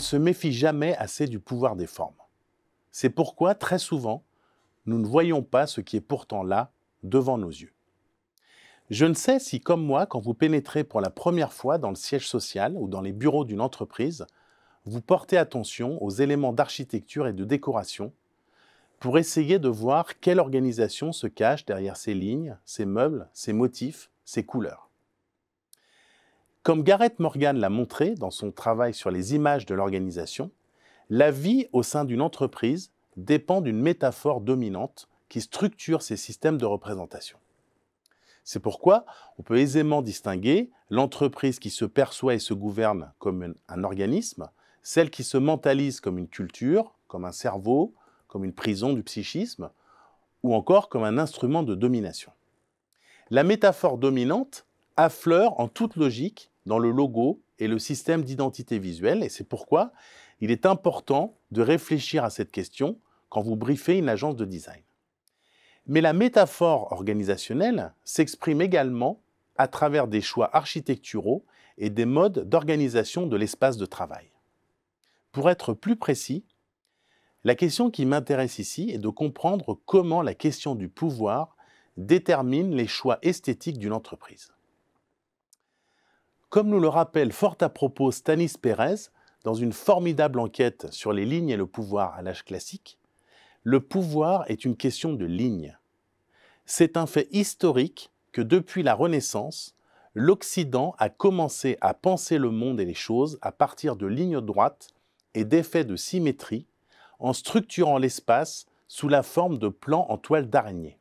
se méfie jamais assez du pouvoir des formes. C'est pourquoi, très souvent, nous ne voyons pas ce qui est pourtant là, devant nos yeux. Je ne sais si, comme moi, quand vous pénétrez pour la première fois dans le siège social ou dans les bureaux d'une entreprise, vous portez attention aux éléments d'architecture et de décoration pour essayer de voir quelle organisation se cache derrière ces lignes, ces meubles, ces motifs, ces couleurs. Comme Gareth Morgan l'a montré dans son travail sur les images de l'organisation, la vie au sein d'une entreprise dépend d'une métaphore dominante qui structure ses systèmes de représentation. C'est pourquoi on peut aisément distinguer l'entreprise qui se perçoit et se gouverne comme un organisme, celle qui se mentalise comme une culture, comme un cerveau, comme une prison du psychisme, ou encore comme un instrument de domination. La métaphore dominante affleure en toute logique dans le logo et le système d'identité visuelle. Et c'est pourquoi il est important de réfléchir à cette question quand vous briefez une agence de design. Mais la métaphore organisationnelle s'exprime également à travers des choix architecturaux et des modes d'organisation de l'espace de travail. Pour être plus précis, la question qui m'intéresse ici est de comprendre comment la question du pouvoir détermine les choix esthétiques d'une entreprise comme nous le rappelle fort à propos Stanis Pérez dans une formidable enquête sur les lignes et le pouvoir à l'âge classique, le pouvoir est une question de ligne. C'est un fait historique que depuis la Renaissance, l'Occident a commencé à penser le monde et les choses à partir de lignes droites et d'effets de symétrie, en structurant l'espace sous la forme de plans en toile d'araignée.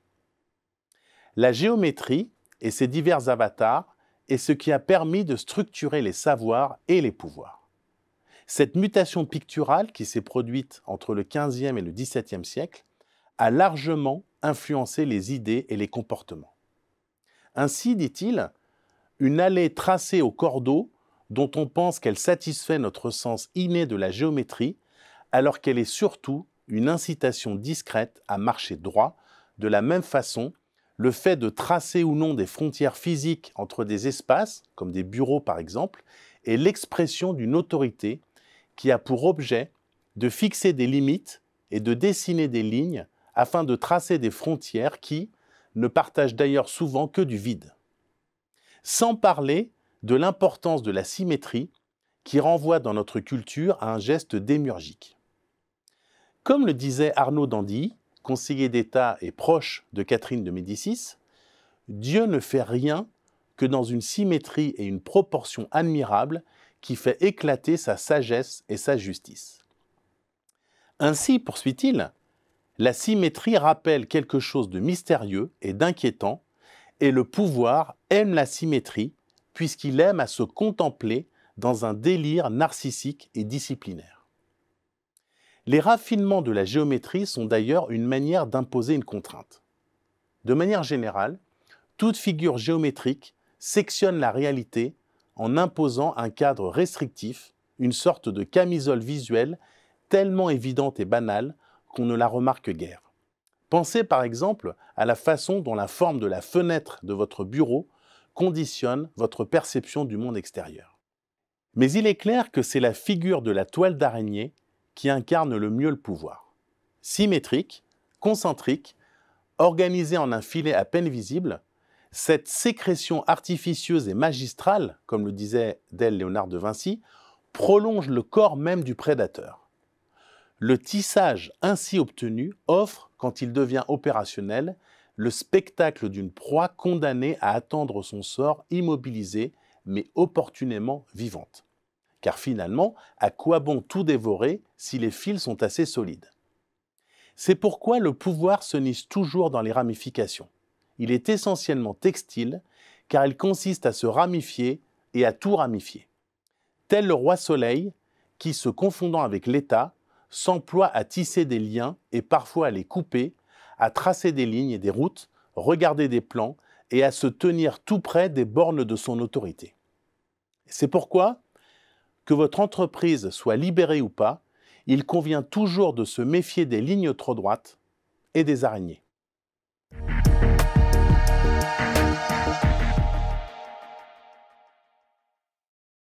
La géométrie et ses divers avatars et ce qui a permis de structurer les savoirs et les pouvoirs. Cette mutation picturale qui s'est produite entre le XVe et le XVIIe siècle a largement influencé les idées et les comportements. Ainsi, dit-il, une allée tracée au cordeau dont on pense qu'elle satisfait notre sens inné de la géométrie, alors qu'elle est surtout une incitation discrète à marcher droit, de la même façon le fait de tracer ou non des frontières physiques entre des espaces, comme des bureaux par exemple, est l'expression d'une autorité qui a pour objet de fixer des limites et de dessiner des lignes afin de tracer des frontières qui ne partagent d'ailleurs souvent que du vide. Sans parler de l'importance de la symétrie qui renvoie dans notre culture à un geste démurgique. Comme le disait Arnaud Dandy, conseiller d'État et proche de Catherine de Médicis, Dieu ne fait rien que dans une symétrie et une proportion admirables qui fait éclater sa sagesse et sa justice. Ainsi, poursuit-il, la symétrie rappelle quelque chose de mystérieux et d'inquiétant, et le pouvoir aime la symétrie puisqu'il aime à se contempler dans un délire narcissique et disciplinaire. Les raffinements de la géométrie sont d'ailleurs une manière d'imposer une contrainte. De manière générale, toute figure géométrique sectionne la réalité en imposant un cadre restrictif, une sorte de camisole visuelle tellement évidente et banale qu'on ne la remarque guère. Pensez par exemple à la façon dont la forme de la fenêtre de votre bureau conditionne votre perception du monde extérieur. Mais il est clair que c'est la figure de la toile d'araignée qui incarne le mieux le pouvoir. Symétrique, concentrique, organisée en un filet à peine visible, cette sécrétion artificieuse et magistrale, comme le disait d'elle Léonard de Vinci, prolonge le corps même du prédateur. Le tissage ainsi obtenu offre, quand il devient opérationnel, le spectacle d'une proie condamnée à attendre son sort immobilisée mais opportunément vivante. Car finalement, à quoi bon tout dévorer si les fils sont assez solides C'est pourquoi le pouvoir se niche toujours dans les ramifications. Il est essentiellement textile, car il consiste à se ramifier et à tout ramifier. Tel le roi Soleil, qui, se confondant avec l'État, s'emploie à tisser des liens et parfois à les couper, à tracer des lignes et des routes, regarder des plans et à se tenir tout près des bornes de son autorité. C'est pourquoi que votre entreprise soit libérée ou pas, il convient toujours de se méfier des lignes trop droites et des araignées.